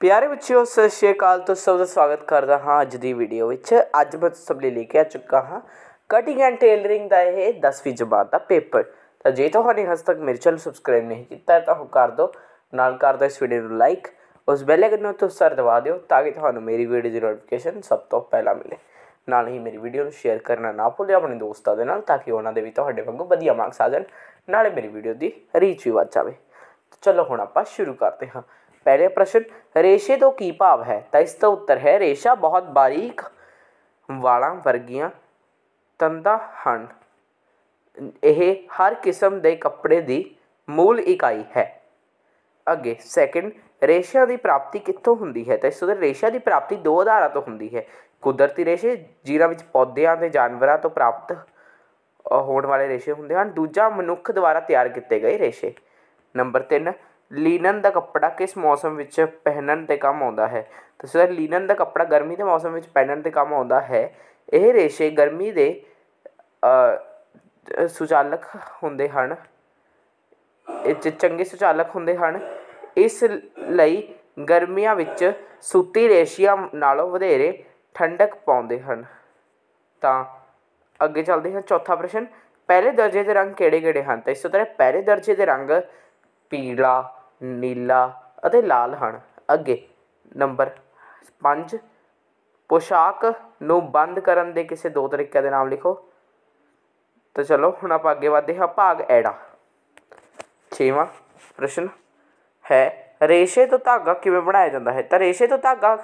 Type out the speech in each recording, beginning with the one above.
ਪਿਆਰੇ ਬੱਚਿਓ ਸਤਿ ਸ਼੍ਰੀ ਅਕਾਲ ਤੋਂ ਸਭ ਦਾ ਸਵਾਗਤ ਕਰਦਾ ਹਾਂ ਅੱਜ ਦੀ ਵੀਡੀਓ ਵਿੱਚ ਅੱਜ ਮੈਂ ਸਭ ਲਈ ਲੈ ਕੇ ਆ ਚੁੱਕਾ ਹਾਂ ਕਟਿੰਗ ਐਂਡ ਟੇਲਰਿੰਗ ਦਾ ਇਹ 10ਵੀਂ ਜਮਾਤ ਦਾ ਪੇਪਰ ਤਾਂ ਜੇ ਤੁਹਾਨੂੰ ਹਜੇ ਤੱਕ ਮੇਰੇ ਚੈਨਲ ਸਬਸਕ੍ਰਾਈਬ ਨਹੀਂ ਕੀਤਾ ਤਾਂ ਉਹ ਕਰ ਦਿਓ ਨਾਲ ਕਰ ਦਿਓ ਇਸ ਵੀਡੀਓ ਨੂੰ ਲਾਈਕ ਉਸ ਬੈਲ ਆਈਕਨ ਨੂੰ ਤੁਸੀਂ ਦਬਾ ਦਿਓ ਤਾਂ ਕਿ ਤੁਹਾਨੂੰ ਮੇਰੀ ਵੀਡੀਓ ਦੀ ਨੋਟੀਫਿਕੇਸ਼ਨ ਸਭ ਤੋਂ ਪਹਿਲਾਂ ਮਿਲੇ ਨਾਲ ਹੀ ਮੇਰੀ ਵੀਡੀਓ ਨੂੰ ਸ਼ੇਅਰ ਕਰਨਾ ਨਾ ਭੁੱਲਿਓ ਆਪਣੇ ਦੋਸਤਾਂ ਦੇ ਨਾਲ ਤਾਂ ਕਿ ਉਹਨਾਂ ਦੇ ਵੀ ਤੁਹਾਡੇ ਵਾਂਗੂ ਵਧੀਆ ਮਾਰਕਸ ਆ ਜਾਣ ਨਾਲੇ ਮੇਰੀ ਵੀਡੀਓ ਦੀ ਰੀਚ ਵੀ ਵੱਧ ਜਾਵੇ ਚਲੋ ਹੁਣ ਆਪਾਂ ਸ਼ੁਰੂ ਕਰਦੇ ਹਾਂ ਪਹਿਲੇ ਪ੍ਰਸ਼ਨ ਰੇਸ਼ੇ ਤੋਂ ਕੀ ਭਾਵ ਹੈ ਤਾਂ ਇਸ ਦਾ ਉੱਤਰ ਹੈ ਰੇਸ਼ਾ ਬਹੁਤ ਬਾਰੀਕ ਵਾਲਾਂ ਵਰਗੀਆਂ ਤੰਦਾ ਹਨ ਇਹ ਹਰ ਕਿਸਮ ਦੇ ਕੱਪੜੇ ਦੀ ਮੂਲ ਇਕਾਈ ਹੈ ਅੱਗੇ ਸੈਕੰਡ ਰੇਸ਼ਾ ਦੀ ਪ੍ਰਾਪਤੀ ਕਿੱਥੋਂ ਹੁੰਦੀ ਹੈ ਤਾਂ ਇਸ ਉੱਤੇ ਰੇਸ਼ਾ ਦੀ ਪ੍ਰਾਪਤੀ ਦੋ ਆਧਾਰਾਂ ਤੋਂ ਹੁੰਦੀ ਹੈ ਕੁਦਰਤੀ ਰੇਸ਼ੇ ਜਿਨ੍ਹਾਂ ਵਿੱਚ ਪੌਦਿਆਂ ਤੇ ਜਾਨਵਰਾਂ ਤੋਂ ਪ੍ਰਾਪਤ ਹੋਣ ਵਾਲੇ ਰੇਸ਼ੇ ਹੁੰਦੇ ਹਨ ਦੂਜਾ ਮਨੁੱਖ ਦੁਆਰਾ ਤਿਆਰ ਕੀਤੇ ਗਏ ਰੇਸ਼ੇ ਨੰਬਰ 3 ਲੀਨਨ ਦਾ ਕੱਪੜਾ ਕਿਸ ਮੌਸਮ ਵਿੱਚ ਪਹਿਨਣ ਦੇ ਕੰਮ ਆਉਂਦਾ ਹੈ ਤਾਂ ਸਰ ਲੀਨਨ ਦਾ ਕੱਪੜਾ ਗਰਮੀ ਦੇ ਮੌਸਮ ਵਿੱਚ ਪਹਿਨਣ ਦੇ ਕੰਮ ਆਉਂਦਾ ਹੈ ਇਹ ਰੇਸ਼ੇ ਗਰਮੀ ਦੇ ਸੁਚਾਲਕ ਹੁੰਦੇ ਹਨ ਇਹ ਚੰਗੇ ਸੁਚਾਲਕ ਹੁੰਦੇ ਹਨ ਇਸ ਲਈ ਗਰਮੀਆਂ ਵਿੱਚ ਸੂਤੀ ਰੇਸ਼ਿਆਂ ਨਾਲੋਂ ਵਧੇਰੇ ਠੰਡਕ ਪਾਉਂਦੇ ਹਨ ਤਾਂ ਅੱਗੇ ਚੱਲਦੇ ਹਾਂ ਚੌਥਾ ਪ੍ਰਸ਼ਨ ਪਹਿਲੇ ਦਰਜੇ ਦੇ ਰੰਗ ਕਿਹੜੇ-ਕਿਹੜੇ ਹਨ ਤਾਂ ਇਸ ਤਰ੍ਹਾਂ ਪਹਿਲੇ ਦਰਜੇ ਦੇ ਰੰਗ ਪੀਲਾ ਨੀਲਾ ਅਤੇ ਲਾਲ ਹਨ ਅੱਗੇ ਨੰਬਰ 5 ਪੋਸ਼ਾਕ ਨੂੰ ਬੰਦ ਕਰਨ ਦੇ ਕਿਸੇ ਦੋ ਤਰੀਕਿਆਂ ਦੇ ਨਾਮ ਲਿਖੋ ਤਾਂ ਚਲੋ ਹੁਣ ਆਪਾਂ ਅੱਗੇ ਵਧਦੇ ਹਾਂ ਭਾਗ ਐੜਾ 6ਵਾਂ ਪ੍ਰਸ਼ਨ ਹੈ ਰੇਸ਼ੇ ਤੋਂ ਧਾਗਾ ਕਿਵੇਂ ਬਣਾਇਆ ਜਾਂਦਾ ਹੈ ਤਾਂ ਰੇਸ਼ੇ ਤੋਂ ਧਾਗਾ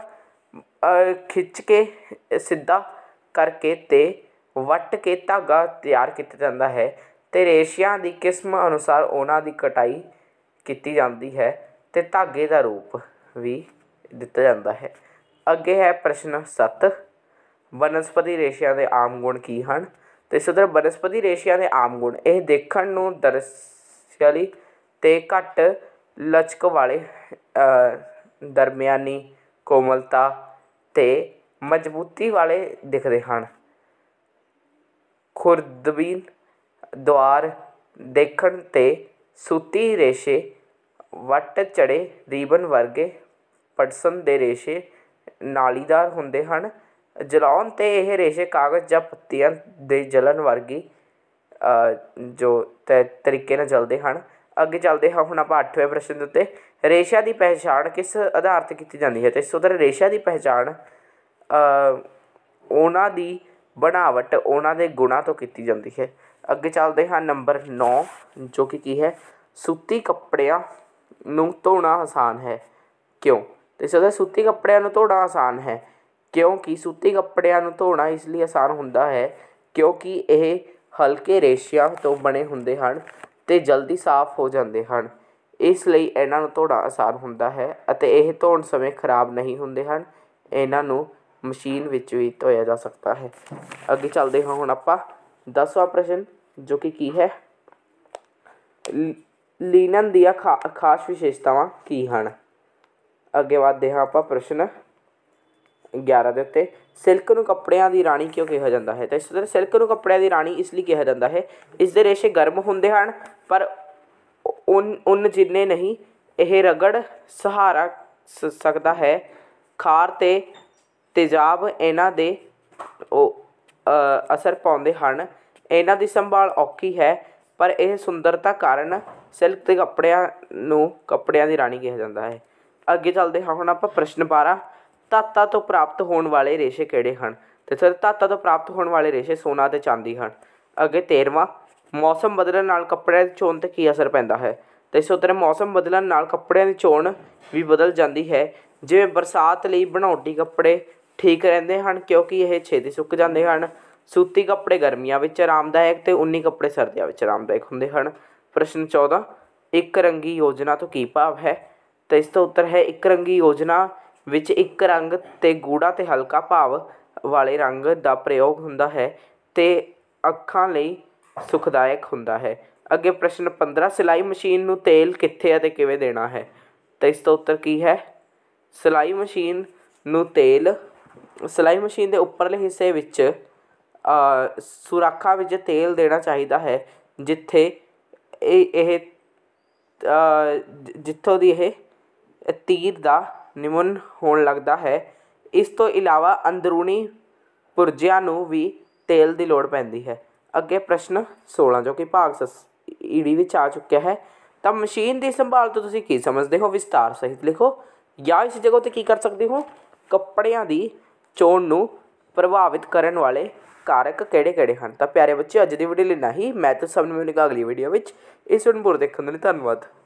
ਖਿੱਚ ਕੇ ਸਿੱਧਾ ਕਰਕੇ ਤੇ ਵੱਟ ਕੇ ਧਾਗਾ ਤਿਆਰ ਕੀਤਾ ਜਾਂਦਾ ਹੈ ਤੇ ਰੇਸ਼ਿਆਂ ਦੀ ਕਿਸਮ ਅਨੁਸਾਰ ਉਹਨਾਂ ਦੀ ਕਟਾਈ ਕੀਤੀ ਜਾਂਦੀ ਹੈ ਤੇ ਧਾਗੇ ਦਾ ਰੂਪ ਵੀ ਦਿੱਤਾ ਜਾਂਦਾ ਹੈ ਅੱਗੇ ਹੈ ਪ੍ਰਸ਼ਨ 7 ਬਨਸਪਤੀ ਰੇਸ਼ਿਆਂ ਦੇ ਆਮ ਗੁਣ ਕੀ ਹਨ ਤੇ ਇਸ ਤਰ੍ਹਾਂ ਬਨਸਪਤੀ ਰੇਸ਼ਿਆਂ ਦੇ ਆਮ ਗੁਣ ਇਹ ਦੇਖਣ ਨੂੰ ਦਰਸ਼ਲੀ ਤੇ ਘੱਟ ਲਚਕ ਵਾਲੇ ਦਰਮਿਆਨੀ ਕੋਮਲਤਾ ਤੇ ਮਜ਼ਬੂਤੀ ਵਾਲੇ ਦਿਖਦੇ ਹਨ ਖੁਰਦਬੀਨ ਦੁਆਰ ਦੇਖਣ ਤੇ ਸੂਤੀ ਰੇਸ਼ੇ ਵੱਟ ਚੜੇ ਰੀਬਨ ਵਰਗੇ ਪਟਸਨ ਦੇ ਰੇਸ਼ੇ ਨਾਲੀਦਾਰ ਹੁੰਦੇ ਹਨ ਜਲਾਉਣ 'ਤੇ ਇਹ ਰੇਸ਼ੇ ਕਾਗਜ਼ ਜਾਂ ਪੱਤੀਆਂ ਦੇ ਜਲਣ ਵਰਗੀ ਜੋ ਤੈ ਤਰੀਕੇ ਨਾਲ ਜਲਦੇ ਹਨ ਅੱਗੇ ਚੱਲਦੇ ਹਾਂ ਹੁਣ ਆਪਾਂ ਅੱਠਵੇਂ ਪ੍ਰਸ਼ਨ ਦੇ ਉੱਤੇ ਰੇਸ਼ਾ ਦੀ ਪਹਿਚਾਣ ਕਿਸ ਆਧਾਰ ਤੇ ਕੀਤੀ ਜਾਂਦੀ ਹੈ ਤੇ ਸੁਦਰ ਰੇਸ਼ਾ ਦੀ ਪਹਿਚਾਣ ਉਹਨਾਂ ਦੀ ਬਣਾਵਟ ਉਹਨਾਂ ਦੇ ਗੁਣਾਂ ਤੋਂ ਕੀਤੀ ਜਾਂਦੀ ਹੈ ਅੱਗੇ ਚੱਲਦੇ ਹਾਂ ਨੰਬਰ 9 ਜੋ ਕਿ ਕੀ ਹੈ ਸੂਤੀ ਕੱਪੜਿਆਂ ਨੂੰ ਧੋਣਾ ਆਸਾਨ ਹੈ ਕਿਉਂ ਤੇ ਸਦਾ ਸੂਤੀ ਕੱਪੜਿਆਂ ਨੂੰ ਧੋਣਾ ਆਸਾਨ ਹੈ ਕਿਉਂਕਿ ਸੂਤੀ ਕੱਪੜਿਆਂ ਨੂੰ ਧੋਣਾ ਇਸ ਲਈ ਆਸਾਨ ਹੁੰਦਾ ਹੈ ਕਿਉਂਕਿ ਇਹ ਹਲਕੇ ਰੇਸ਼ਿਆਂ ਤੋਂ ਬਣੇ ਹੁੰਦੇ ਹਨ ਤੇ ਜਲਦੀ ਸਾਫ਼ ਹੋ ਜਾਂਦੇ ਹਨ ਇਸ ਲਈ ਇਹਨਾਂ ਨੂੰ ਧੋਣਾ ਆਸਾਨ ਹੁੰਦਾ ਹੈ ਅਤੇ ਇਹ ਧੋਣ ਸਮੇਂ ਖਰਾਬ ਨਹੀਂ ਹੁੰਦੇ ਹਨ ਇਹਨਾਂ ਨੂੰ ਮਸ਼ੀਨ ਵਿੱਚ ਵੀ ਧੋਇਆ ਜਾ ਸਕਦਾ ਹੈ ਅੱਗੇ ਚੱਲਦੇ ਹਾਂ ਹੁਣ ਆਪਾਂ 10ਵਾਂ ਪ੍ਰਸ਼ਨ ਜੋ ਕਿ ਕੀ ਹੈ ਲੀਨਨ ਦੀਆਂ ਖਾਸ ਵਿਸ਼ੇਸ਼ਤਾਵਾਂ ਕੀ ਹਨ ਅੱਗੇ ਵਧਦੇ ਹਾਂ ਆਪਾਂ ਪ੍ਰਸ਼ਨ 11 ਦੇ ਉੱਤੇ ਸਿਲਕ ਨੂੰ ਕੱਪੜਿਆਂ ਦੀ ਰਾਣੀ ਕਿਉਂ ਕਿਹਾ ਜਾਂਦਾ ਹੈ ਤਾਂ ਇਸ ਤਰ੍ਹਾਂ ਸਿਲਕ ਨੂੰ ਕੱਪੜਿਆਂ ਦੀ ਰਾਣੀ ਇਸ ਲਈ ਕਿਹਾ ਜਾਂਦਾ ਹੈ ਇਸ ਦੇ ਰੇਸ਼ੇ ਗਰਮ ਹੁੰਦੇ ਹਨ ਪਰ ਉਨ ਉਨ ਜਿੰਨੇ ਨਹੀਂ ਇਹ ਰਗੜ ਸਹਾਰਾ ਸਕਦਾ ਹੈ ਖਾਰ ਤੇ ਤੇਜ਼ਾਬ ਇਹਨਾਂ ਦੇ ਉਹ ਅਸਰ ਪਾਉਂਦੇ ਹਨ ਇਹਨਾਂ ਦੀ ਸੰਭਾਲ ਔਖੀ ਹੈ ਪਰ ਇਹ ਸੁੰਦਰਤਾ ਕਾਰਨ ਸਿਲਕ ਦੇ ਕੱਪੜਿਆਂ ਨੂੰ ਕੱਪੜਿਆਂ ਦੀ ਰਾਣੀ ਕਿਹਾ ਜਾਂਦਾ ਹੈ ਅੱਗੇ ਚੱਲਦੇ ਹਾਂ ਹੁਣ ਆਪਾਂ ਪ੍ਰਸ਼ਨ 12 ਤਾਤਾ ਤੋਂ ਪ੍ਰਾਪਤ ਹੋਣ ਵਾਲੇ ਰੇਸ਼ੇ ਕਿਹੜੇ ਹਨ ਤੇ ਸਰ ਤਾਤਾ ਤੋਂ ਪ੍ਰਾਪਤ ਹੋਣ ਵਾਲੇ ਰੇਸ਼ੇ ਸੋਨਾ ਤੇ ਚਾਂਦੀ ਹਨ ਅੱਗੇ 13ਵਾਂ ਮੌਸਮ ਬਦਲਣ ਨਾਲ ਕੱਪੜਿਆਂ ਦੀ ਚੋਣ ਤੇ ਕੀ ਅਸਰ ਪੈਂਦਾ ਹੈ ਤੇ ਇਸੇ ਤਰ੍ਹਾਂ ਮੌਸਮ ਬਦਲਣ ਨਾਲ ਕੱਪੜਿਆਂ ਦੀ ਚੋਣ ਵੀ ਬਦਲ ਜਾਂਦੀ ਹੈ ਜਿਵੇਂ ਬਰਸਾਤ ਲਈ ਬਣਾਉਟੀ ਕੱਪੜੇ ਠੀਕ ਰਹਿੰਦੇ ਹਨ ਕਿਉਂਕਿ ਇਹ ਛੇਤੀ ਸੁੱਕ ਜਾਂਦੇ ਹਨ ਸੂਤੀ ਕੱਪੜੇ ਗਰਮੀਆਂ ਵਿੱਚ ਆਰਾਮਦਾਇਕ ਤੇ ਉੱਨੀ ਕੱਪੜੇ ਸਰਦੀਆਂ ਵਿੱਚ ਆਰਾਮਦਾਇਕ ਹੁੰਦੇ ਹਨ ਪ੍ਰਸ਼ਨ 14 ਇੱਕ ਰੰਗੀ ਯੋਜਨਾ ਤੋਂ ਕੀ ਭਾਵ ਹੈ ਤਾਂ ਇਸ ਦਾ ਉੱਤਰ ਹੈ ਇੱਕ ਰੰਗੀ ਯੋਜਨਾ ਵਿੱਚ ਇੱਕ ਰੰਗ ਤੇ ਗੂੜਾ ਤੇ ਹਲਕਾ ਭਾਵ ਵਾਲੇ ਰੰਗ ਦਾ ਪ੍ਰਯੋਗ ਹੁੰਦਾ ਹੈ ਤੇ ਅੱਖਾਂ ਲਈ ਸੁਖਦਾਇਕ ਹੁੰਦਾ ਹੈ ਅੱਗੇ ਪ੍ਰਸ਼ਨ 15 ਸਿਲਾਈ ਮਸ਼ੀਨ ਨੂੰ ਤੇਲ ਕਿੱਥੇ ਅਤੇ ਕਿਵੇਂ ਦੇਣਾ ਹੈ ਤਾਂ ਇਸ ਦਾ ਉੱਤਰ ਕੀ ਹੈ ਸਿਲਾਈ ਮਸ਼ੀਨ ਨੂੰ ਤੇਲ ਸਿਲਾਈ ਮਸ਼ੀਨ ਦੇ ਉੱਪਰਲੇ ਹਿੱਸੇ ਵਿੱਚ ਸੁਰਾਖਾ ਵਿੱਚ ਤੇਲ ਦੇਣਾ ਚਾਹੀਦਾ ਹੈ ਜਿੱਥੇ ਇਹ ਇਹ ਜਿੱਥੋਂ ਦੀ ਇਹ ਤੀਰ ਦਾ ਨਿਮਨ ਹੋਣ ਲੱਗਦਾ ਹੈ ਇਸ ਤੋਂ ਇਲਾਵਾ ਅੰਦਰੂਨੀ ਪੁਰਜਿਆਂ ਨੂੰ ਵੀ ਤੇਲ ਦੀ ਲੋੜ ਪੈਂਦੀ ਹੈ ਅੱਗੇ ਪ੍ਰਸ਼ਨ 16 ਜੋ ਕਿ ਭਾਗ ਈਡੀ ਵਿੱਚ ਆ ਚੁੱਕਿਆ ਹੈ ਤਾਂ ਮਸ਼ੀਨ ਦੀ ਸੰਭਾਲ ਤੋਂ ਤੁਸੀਂ ਕੀ ਸਮਝਦੇ ਹੋ ਵਿਸਤਾਰ ਸਹਿਤ ਲਿਖੋ ਜਾਂ ਇਸ ਜਗ੍ਹਾ ਤੇ ਕੀ ਕਰ ਸਕਦੇ ਹੋ ਕੱਪੜਿਆਂ ਦੀ ਚੋਣ ਨੂੰ ਪ੍ਰਭਾਵਿਤ ਕਰਨ ਵਾਲੇ ਕਾਰਕ ਕਿਹੜੇ ਕਿਹੜੇ ਹਨ ਤਾਂ ਪਿਆਰੇ ਬੱਚੇ ਅੱਜ ਦੀ ਵੀਡੀਓ ਲਈ ਨਹੀਂ ਮੈਂ ਤਾਂ ਸਭ ਨੂੰ ਮਿਲਾਂਗਾ ਅਗਲੀ ਵੀਡੀਓ ਵਿੱਚ ਇਸ ਨੂੰ ਪੂਰਾ ਦੇਖਣ ਦੇ ਲਈ ਧੰਨਵਾਦ